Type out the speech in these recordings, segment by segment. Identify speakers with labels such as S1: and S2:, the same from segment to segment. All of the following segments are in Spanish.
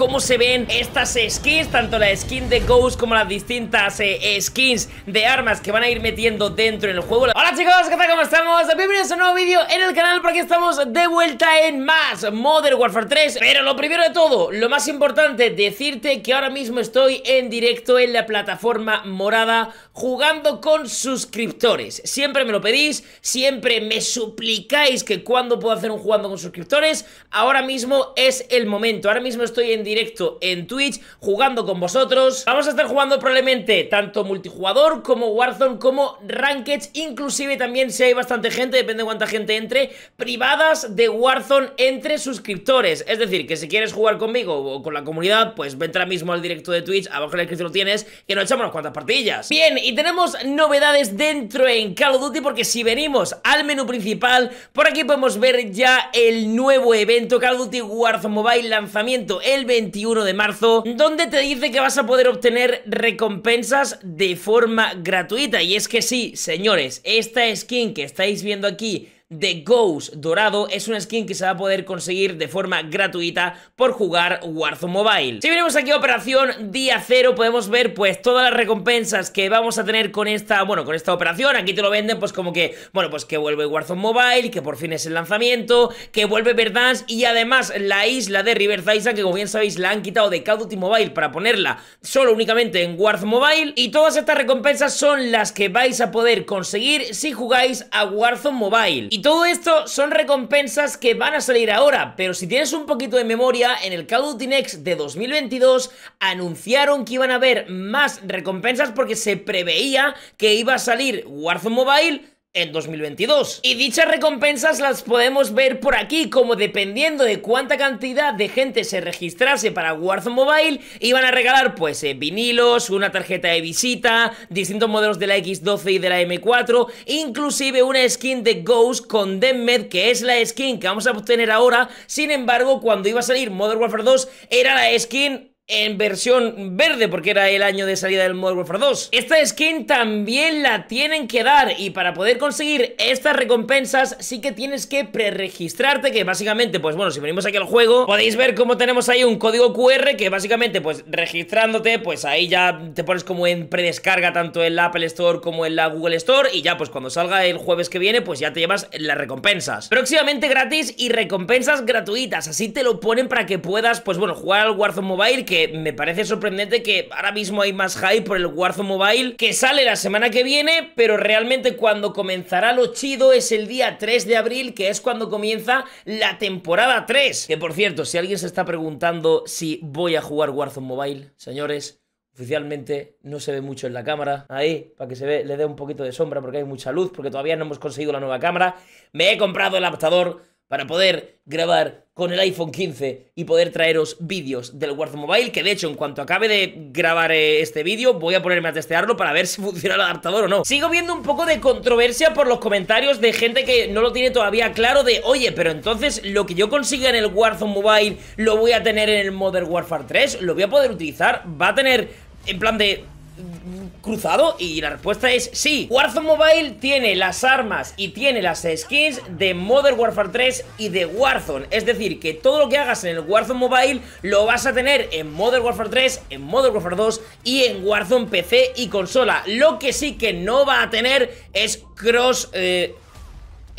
S1: cómo se ven estas skins, tanto la skin de Ghost como las distintas eh, skins de armas que van a ir metiendo dentro del juego. Hola chicos, ¿qué tal? ¿Cómo estamos? Bienvenidos a un nuevo vídeo en el canal porque estamos de vuelta en más Modern Warfare 3. Pero lo primero de todo, lo más importante, decirte que ahora mismo estoy en directo en la plataforma morada jugando con suscriptores. Siempre me lo pedís, siempre me suplicáis que cuando puedo hacer un jugando con suscriptores. Ahora mismo es el momento, ahora mismo estoy en directo directo en Twitch jugando con vosotros. Vamos a estar jugando probablemente tanto multijugador como Warzone como Ranked, inclusive también si hay bastante gente, depende de cuánta gente entre, privadas de Warzone entre suscriptores. Es decir, que si quieres jugar conmigo o con la comunidad, pues vente ahora mismo al directo de Twitch, abajo en la descripción lo tienes, que nos echamos unas cuantas partillas Bien, y tenemos novedades dentro en Call of Duty porque si venimos al menú principal, por aquí podemos ver ya el nuevo evento Call of Duty Warzone Mobile lanzamiento el 20 21 de marzo, donde te dice que vas a poder obtener recompensas de forma gratuita. Y es que sí, señores, esta skin que estáis viendo aquí The Ghost Dorado es una skin que se va a poder conseguir de forma gratuita por jugar Warzone Mobile. Si venimos aquí a operación día 0 podemos ver pues todas las recompensas que vamos a tener con esta, bueno, con esta operación. Aquí te lo venden pues como que, bueno, pues que vuelve Warzone Mobile, que por fin es el lanzamiento, que vuelve Verdance y además la isla de River que como bien sabéis la han quitado de Call Duty Mobile para ponerla solo únicamente en Warzone Mobile. Y todas estas recompensas son las que vais a poder conseguir si jugáis a Warzone Mobile. Y y todo esto son recompensas que van a salir ahora, pero si tienes un poquito de memoria, en el Call of Duty Next de 2022 anunciaron que iban a haber más recompensas porque se preveía que iba a salir Warzone Mobile, en 2022. Y dichas recompensas las podemos ver por aquí, como dependiendo de cuánta cantidad de gente se registrase para Warzone Mobile, iban a regalar pues eh, vinilos, una tarjeta de visita, distintos modelos de la X12 y de la M4, inclusive una skin de Ghost con Demed, que es la skin que vamos a obtener ahora, sin embargo cuando iba a salir Modern Warfare 2 era la skin en versión verde porque era el año de salida del Modern Warfare 2. Esta skin también la tienen que dar y para poder conseguir estas recompensas sí que tienes que pre-registrarte que básicamente, pues bueno, si venimos aquí al juego podéis ver cómo tenemos ahí un código QR que básicamente pues registrándote pues ahí ya te pones como en predescarga tanto en la Apple Store como en la Google Store y ya pues cuando salga el jueves que viene pues ya te llevas las recompensas. Próximamente gratis y recompensas gratuitas, así te lo ponen para que puedas pues bueno jugar al Warzone Mobile que me parece sorprendente que ahora mismo hay más hype por el Warzone Mobile, que sale la semana que viene, pero realmente cuando comenzará lo chido es el día 3 de abril, que es cuando comienza la temporada 3. Que por cierto, si alguien se está preguntando si voy a jugar Warzone Mobile, señores, Oficialmente no se ve mucho en la cámara. Ahí, para que se ve, le dé un poquito de sombra porque hay mucha luz, porque todavía no hemos conseguido la nueva cámara. Me he comprado el adaptador para poder grabar con el iPhone 15 y poder traeros vídeos del Warzone Mobile, que de hecho en cuanto acabe de grabar eh, este vídeo voy a ponerme a testearlo para ver si funciona el adaptador o no. Sigo viendo un poco de controversia por los comentarios de gente que no lo tiene todavía claro de, oye, pero entonces lo que yo consiga en el Warzone Mobile lo voy a tener en el Modern Warfare 3, lo voy a poder utilizar, va a tener en plan de cruzado? Y la respuesta es sí. Warzone Mobile tiene las armas y tiene las skins de Modern Warfare 3 y de Warzone. Es decir, que todo lo que hagas en el Warzone Mobile lo vas a tener en Modern Warfare 3, en Modern Warfare 2 y en Warzone PC y consola. Lo que sí que no va a tener es cross... Eh,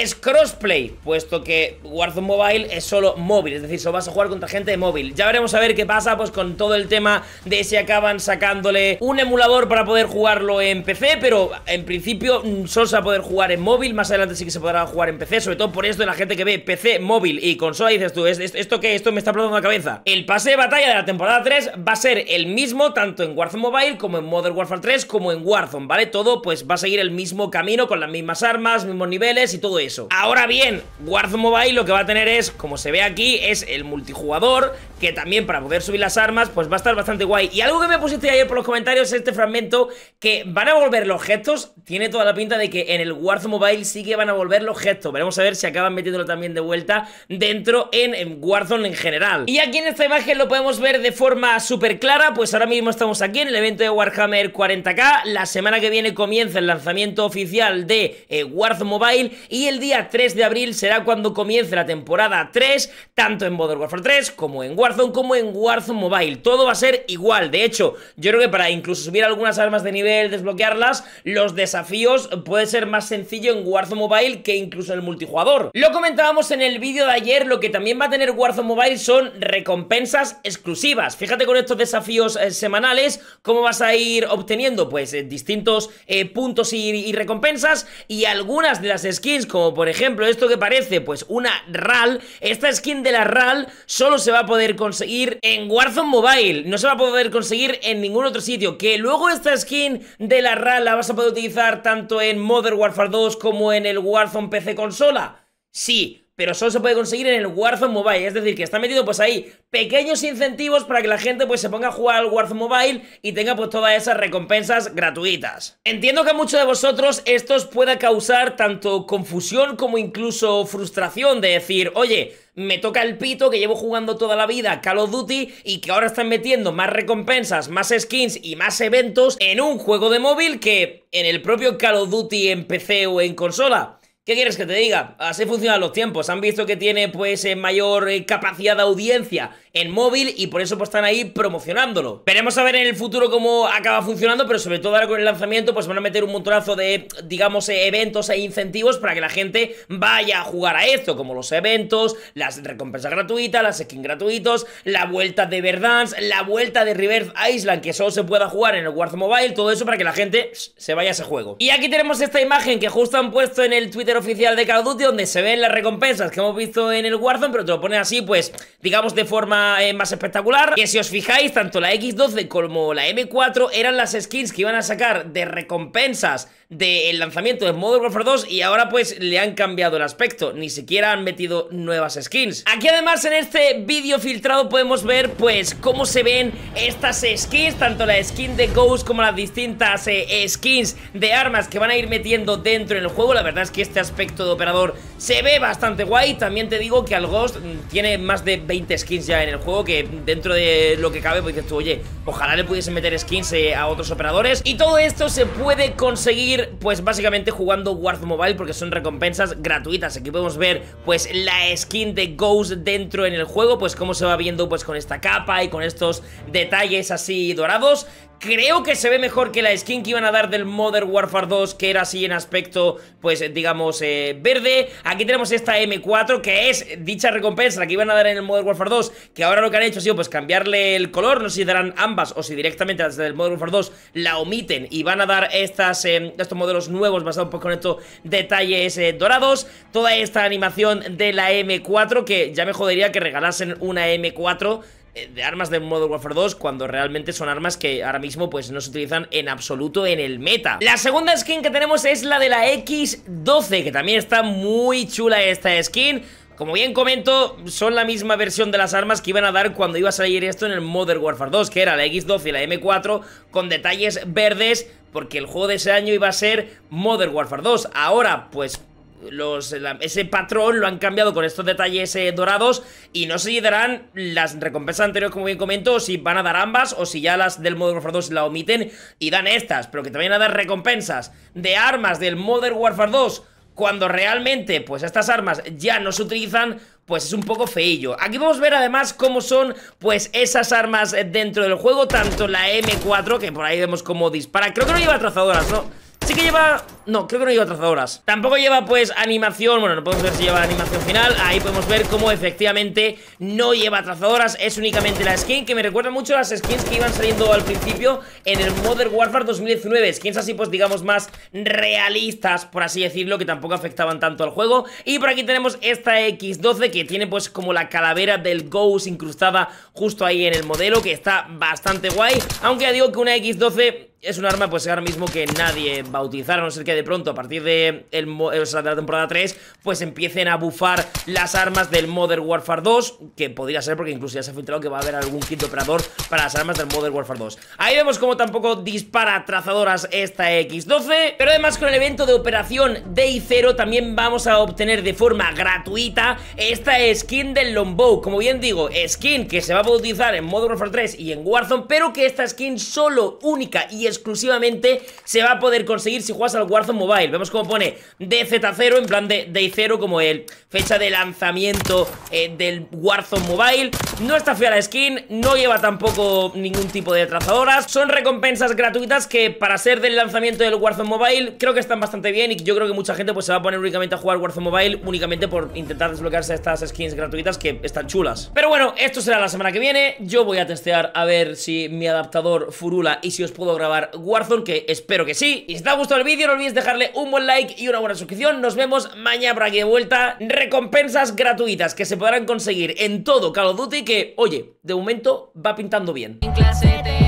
S1: es crossplay, puesto que Warzone Mobile es solo móvil, es decir, solo vas a jugar contra gente de móvil. Ya veremos a ver qué pasa pues con todo el tema de si acaban sacándole un emulador para poder jugarlo en PC, pero en principio mm, solo se va a poder jugar en móvil, más adelante sí que se podrá jugar en PC, sobre todo por esto de la gente que ve PC, móvil y consola, dices tú, esto qué? Esto me está explotando la cabeza. El pase de batalla de la temporada 3 va a ser el mismo tanto en Warzone Mobile como en Modern Warfare 3 como en Warzone, ¿vale? Todo pues va a seguir el mismo camino con las mismas armas, mismos niveles y todo eso. Ahora bien, Warzone Mobile lo que va a tener es, como se ve aquí, es el multijugador, que también para poder subir las armas, pues va a estar bastante guay. Y algo que me pusiste ayer por los comentarios este fragmento, que van a volver los gestos, tiene toda la pinta de que en el Warzone Mobile sí que van a volver los gestos. Veremos a ver si acaban metiéndolo también de vuelta dentro en, Warzone en general. Y aquí en esta imagen lo podemos ver de forma súper clara, pues ahora mismo estamos aquí en el evento de Warhammer 40k, la semana que viene comienza el lanzamiento oficial de eh, Warzone Mobile y y el día 3 de abril será cuando comience la temporada 3, tanto en Modern Warfare 3 como en Warzone como en Warzone Mobile. Todo va a ser igual, de hecho, yo creo que para incluso subir algunas armas de nivel, desbloquearlas, los desafíos puede ser más sencillo en Warzone Mobile que incluso en el multijugador. Lo comentábamos en el vídeo de ayer, lo que también va a tener Warzone Mobile son recompensas exclusivas. Fíjate con estos desafíos eh, semanales, cómo vas a ir obteniendo pues eh, distintos eh, puntos y recompensas y algunas de las skins como por ejemplo esto que parece pues una RAL, esta skin de la RAL solo se va a poder conseguir en Warzone Mobile, no se va a poder conseguir en ningún otro sitio, que luego esta skin de la RAL la vas a poder utilizar tanto en Modern Warfare 2 como en el Warzone PC consola. Sí, pero solo se puede conseguir en el Warzone Mobile. Es decir, que está metido pues ahí pequeños incentivos para que la gente pues se ponga a jugar al Warzone Mobile y tenga pues todas esas recompensas gratuitas. Entiendo que a muchos de vosotros esto os pueda causar tanto confusión como incluso frustración de decir, oye, me toca el pito que llevo jugando toda la vida Call of Duty y que ahora están metiendo más recompensas, más skins y más eventos en un juego de móvil que en el propio Call of Duty en PC o en consola. ¿Qué quieres que te diga? Así funcionan los tiempos. Han visto que tiene pues eh, mayor eh, capacidad de audiencia en móvil y por eso pues están ahí promocionándolo. Veremos a ver en el futuro cómo acaba funcionando, pero sobre todo ahora con el lanzamiento pues van a meter un montonazo de, digamos, eh, eventos e incentivos para que la gente vaya a jugar a esto, como los eventos, las recompensas gratuitas, las skins gratuitos, la vuelta de Verdance, la vuelta de River Island que solo se pueda jugar en el Warzone Mobile, todo eso para que la gente se vaya a ese juego. Y aquí tenemos esta imagen que justo han puesto en el Twitter oficial de Call of Duty donde se ven las recompensas que hemos visto en el Warzone, pero te lo ponen así, pues, digamos, de forma eh, más espectacular. Que si os fijáis, tanto la X12 como la M4 eran las skins que iban a sacar de recompensas del lanzamiento de Modern Warfare 2 y ahora pues le han cambiado el aspecto, ni siquiera han metido nuevas skins. Aquí además en este vídeo filtrado podemos ver pues cómo se ven estas skins, tanto la skin de Ghost como las distintas eh, skins de armas que van a ir metiendo dentro del juego. La verdad es que este aspecto de operador se ve bastante guay. También te digo que al Ghost tiene más de 20 skins ya en el juego, que dentro de lo que cabe, pues dices tú, oye, ojalá le pudiesen meter skins eh, a otros operadores. Y todo esto se puede conseguir, pues básicamente jugando Warz Mobile, porque son recompensas gratuitas. Aquí podemos ver, pues, la skin de Ghost dentro en el juego, pues cómo se va viendo, pues, con esta capa y con estos detalles así dorados. Creo que se ve mejor que la skin que iban a dar del Modern Warfare 2, que era así en aspecto, pues digamos, eh, verde. Aquí tenemos esta M4, que es dicha recompensa, la que iban a dar en el Modern Warfare 2, que ahora lo que han hecho ha sido pues cambiarle el color, no sé si darán ambas o si directamente desde del Modern Warfare 2 la omiten y van a dar estas, eh, estos modelos nuevos basados pues, con estos detalles eh, dorados. Toda esta animación de la M4, que ya me jodería que regalasen una M4 eh, de armas de Modern Warfare 2 cuando realmente son armas que ahora mismo pues no se utilizan en absoluto en el meta. La segunda skin que tenemos es la de la X12, que también está muy chula esta skin. Como bien comento, son la misma versión de las armas que iban a dar cuando iba a salir esto en el Modern Warfare 2, que era la X12 y la M4 con detalles verdes, porque el juego de ese año iba a ser Modern Warfare 2. Ahora, pues los, ese patrón lo han cambiado con estos detalles eh, dorados y no sé si darán las recompensas anteriores, como bien comento, o si van a dar ambas o si ya las del Modern Warfare 2 la omiten y dan estas, pero que también van a dar recompensas de armas del Modern Warfare 2 cuando realmente pues estas armas ya no se utilizan pues es un poco feillo. Aquí vamos a ver además cómo son pues esas armas dentro del juego, tanto la M4 que por ahí vemos cómo dispara, creo que no lleva trazadoras, ¿no? Sí que lleva no, creo que no lleva trazadoras Tampoco lleva pues animación Bueno, no podemos ver si lleva animación final Ahí podemos ver cómo efectivamente no lleva trazadoras Es únicamente la skin que me recuerda mucho a las skins que iban saliendo al principio En el Modern Warfare 2019 Skins así pues digamos más realistas Por así decirlo, que tampoco afectaban tanto al juego Y por aquí tenemos esta X12 Que tiene pues como la calavera del Ghost incrustada justo ahí en el modelo Que está bastante guay Aunque ya digo que una X12 es un arma pues ahora mismo que nadie utilizar, A no ser que de pronto a partir de, el, la temporada 3 pues empiecen a bufar las armas del Modern Warfare 2, que podría ser porque incluso ya se ha filtrado que va a haber algún kit operador para las armas del Modern Warfare 2. Ahí vemos como tampoco dispara trazadoras esta X12, pero además con el evento de operación Day 0 también vamos a obtener de forma gratuita esta skin del Longbow, como bien digo, skin que se va a poder utilizar en Modern Warfare 3 y en Warzone, pero que esta skin solo, única y exclusivamente se va a poder conseguir si juegas al Warzone Warzone Mobile Vemos como pone DZ0 en plan de Day 0 como el fecha de lanzamiento eh, del Warzone Mobile no está fea la skin, no lleva tampoco ningún tipo de trazadoras Son recompensas gratuitas que para ser del lanzamiento del Warzone Mobile Creo que están bastante bien y yo creo que mucha gente pues se va a poner únicamente a jugar Warzone Mobile Únicamente por intentar desbloquearse estas skins gratuitas que están chulas Pero bueno, esto será la semana que viene Yo voy a testear a ver si mi adaptador furula y si os puedo grabar Warzone Que espero que sí Y si te ha gustado el vídeo no olvides dejarle un buen like y una buena suscripción Nos vemos mañana por aquí de vuelta Recompensas gratuitas que se podrán conseguir en todo Call of Duty que, oye, de momento va pintando bien. En clase